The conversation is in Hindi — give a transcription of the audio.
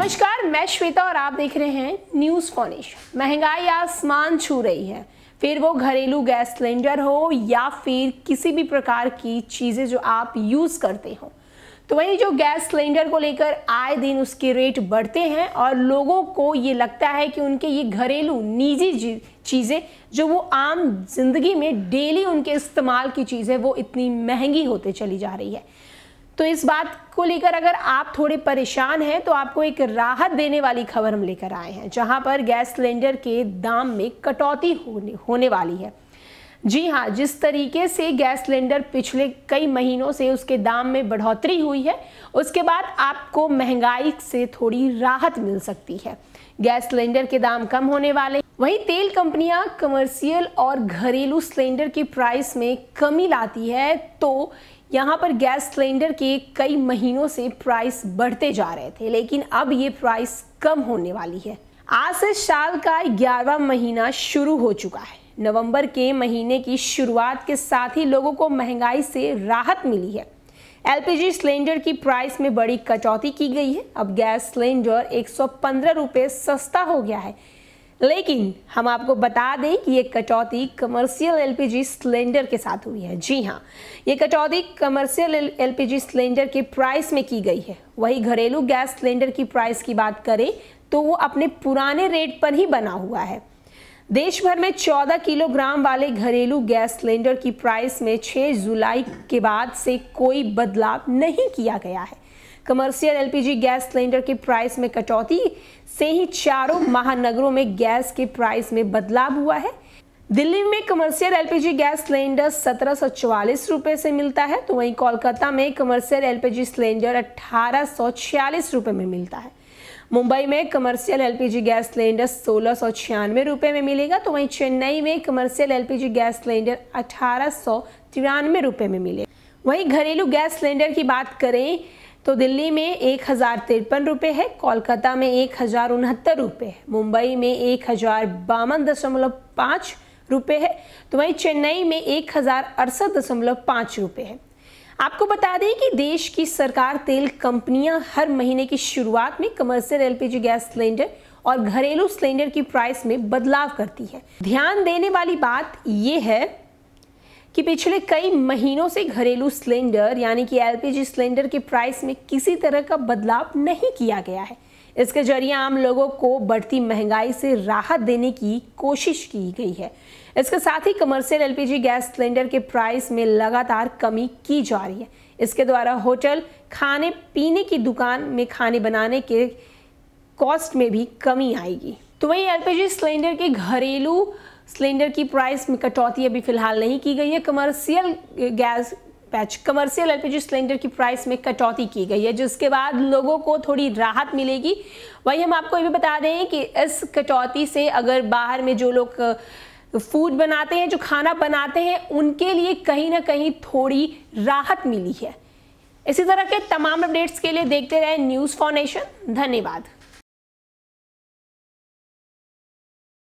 नमस्कार मैं श्वेता और आप देख रहे हैं न्यूज फॉनिश महंगाई आसमान छू रही है फिर वो घरेलू गैस सिलेंडर हो या फिर किसी भी प्रकार की चीज़ें जो आप यूज़ करते हो तो वही जो गैस सिलेंडर को लेकर आए दिन उसके रेट बढ़ते हैं और लोगों को ये लगता है कि उनके ये घरेलू निजी चीज़ें जो वो आम जिंदगी में डेली उनके इस्तेमाल की चीज़ें वो इतनी महंगी होते चली जा रही है तो इस बात को लेकर अगर आप थोड़े परेशान हैं तो आपको एक राहत देने वाली खबर हम लेकर आए हैं जहां पर गैस सिलेंडर के दाम में कटौती होने होने वाली है जी हाँ जिस तरीके से गैस सिलेंडर पिछले कई महीनों से उसके दाम में बढ़ोतरी हुई है उसके बाद आपको महंगाई से थोड़ी राहत मिल सकती है गैस सिलेंडर के दाम कम होने वाले वहीं तेल कंपनियां कमर्शियल और घरेलू सिलेंडर की प्राइस में कमी लाती है तो यहाँ पर गैस सिलेंडर के कई महीनों से प्राइस बढ़ते जा रहे थे लेकिन अब ये प्राइस कम होने वाली है आज से साल का ग्यारहवा महीना शुरू हो चुका है नवंबर के महीने की शुरुआत के साथ ही लोगों को महंगाई से राहत मिली है एलपीजी सिलेंडर की प्राइस में बड़ी कटौती की गई है अब गैस सिलेंडर एक रुपए सस्ता हो गया है लेकिन हम आपको बता दें कि ये कटौती कमर्शियल एलपीजी सिलेंडर के साथ हुई है जी हाँ ये कटौती कमर्शियल एलपीजी सिलेंडर के प्राइस में की गई है वही घरेलू गैस सिलेंडर की प्राइस की बात करें तो वो अपने पुराने रेट पर ही बना हुआ है देश भर में 14 किलोग्राम वाले घरेलू गैस सिलेंडर की प्राइस में 6 जुलाई के बाद से कोई बदलाव नहीं किया गया है कमर्शियल एलपीजी गैस सिलेंडर की प्राइस में कटौती से ही चारों महानगरों में गैस के प्राइस में बदलाव हुआ है दिल्ली में कमर्शियल एलपीजी गैस सिलेंडर सत्रह सौ रुपये से मिलता है तो वहीं कोलकाता में कमर्शियल एलपीजी सिलेंडर अठारह सौ छियालीस रुपये में मिलता है मुंबई में कमर्शियल एलपीजी गैस सिलेंडर सोलह सौ छियानवे रुपये में मिलेगा तो वहीं चेन्नई में कमर्शियल एलपीजी गैस सिलेंडर अठारह सौ तिरानवे रुपये में मिलेगा वहीं घरेलू गैस सिलेंडर की बात करें तो दिल्ली में एक हज़ार तिरपन रुपये है कोलकाता में एक हज़ार उनहत्तर रुपये है मुंबई में एक हज़ार बावन दशमलव पाँच रुपये है तो वहीं चेन्नई में एक हज़ार अड़सठ दशमलव पाँच रुपये है आपको बता दें कि देश की सरकार तेल कंपनियां हर महीने की शुरुआत में कमर्शियल एलपीजी गैस सिलेंडर और घरेलू सिलेंडर की प्राइस में बदलाव करती है ध्यान देने वाली बात यह है कि पिछले कई महीनों से घरेलू सिलेंडर यानी कि एलपीजी सिलेंडर के प्राइस में किसी तरह का बदलाव नहीं किया गया है इसके जरिए आम लोगों को बढ़ती महंगाई से राहत देने की कोशिश की गई है इसके साथ ही कमर्शियल एलपीजी गैस सिलेंडर के प्राइस में लगातार कमी की जा रही है इसके द्वारा होटल खाने पीने की दुकान में खाने बनाने के कॉस्ट में भी कमी आएगी तो वहीं एलपीजी सिलेंडर के घरेलू सिलेंडर की प्राइस में कटौती अभी फिलहाल नहीं की गई है कमर्शियल गैस पैच कमर्शियल एलपीजी सिलेंडर की प्राइस में कटौती की गई है जिसके बाद लोगों को थोड़ी राहत मिलेगी वहीं हम आपको ये भी बता दें कि इस कटौती से अगर बाहर में जो लोग फूड बनाते हैं जो खाना बनाते हैं उनके लिए कहीं ना कहीं थोड़ी राहत मिली है इसी तरह के तमाम अपडेट्स के लिए देखते रहें न्यूज़ फॉर धन्यवाद